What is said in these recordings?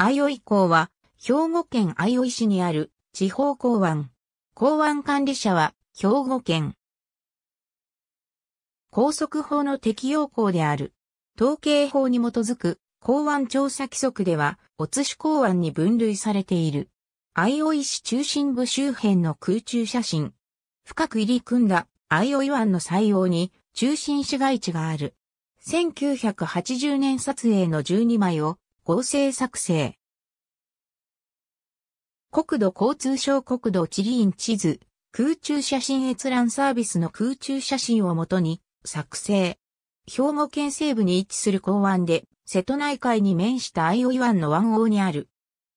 相生港は、兵庫県相生市にある地方港湾。港湾管理者は、兵庫県。高速法の適用港である。統計法に基づく港湾調査規則では、お津市港湾に分類されている。相生市中心部周辺の空中写真。深く入り組んだ相生湾の採用に中心市街地がある。1980年撮影の12枚を合成作成。国土交通省国土地理院地図、空中写真閲覧サービスの空中写真をもとに作成。兵庫県西部に位置する港湾で、瀬戸内海に面した相生湾の湾王にある。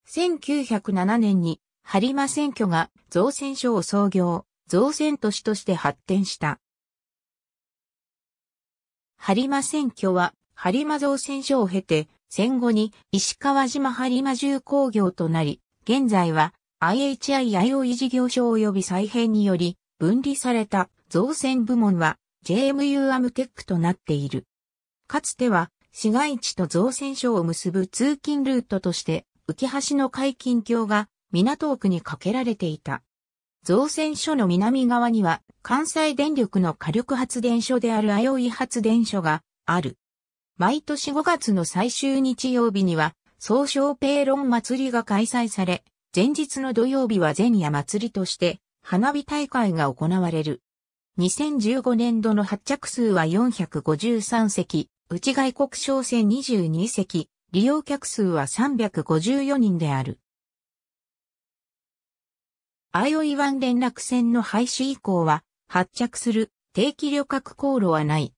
1907年に、播磨選挙が造船所を創業、造船都市として発展した。播磨選挙は、播磨造船所を経て、戦後に石川島播磨重工業となり、現在は IHI 弥生事業所及び再編により分離された造船部門は JMU アムテックとなっている。かつては市街地と造船所を結ぶ通勤ルートとして浮橋の海近橋が港奥に架けられていた。造船所の南側には関西電力の火力発電所である相生発電所がある。毎年5月の最終日曜日には、総称ペーロン祭りが開催され、前日の土曜日は前夜祭りとして、花火大会が行われる。2015年度の発着数は453席、内外国商船22席、利用客数は354人である。IOI ン連絡船の廃止以降は、発着する定期旅客航路はない。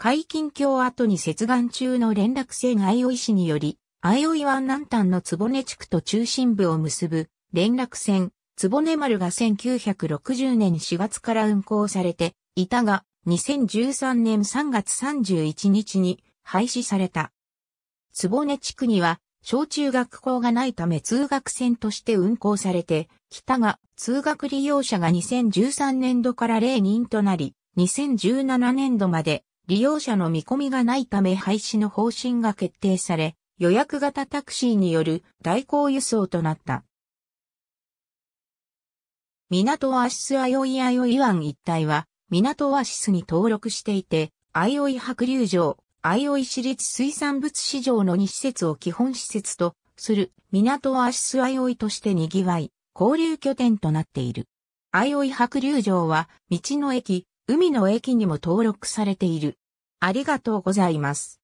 海近橋跡に接岸中の連絡船愛生市により、愛生湾南端の坪根地区と中心部を結ぶ連絡船、坪根丸が1960年4月から運行されていたが、2013年3月31日に廃止された。坪根地区には小中学校がないため通学船として運行されてきたが、通学利用者が2013年度から0人となり、2017年度まで利用者の見込みがないため廃止の方針が決定され、予約型タクシーによる代行輸送となった。港アシスアヨイアヨイ湾一帯は、港アシスに登録していて、アイオイ白竜城、アイオイ市立水産物市場の2施設を基本施設とする港アシスアイオイとして賑わい、交流拠点となっている。アイオイ白竜城は、道の駅、海の駅にも登録されている。ありがとうございます。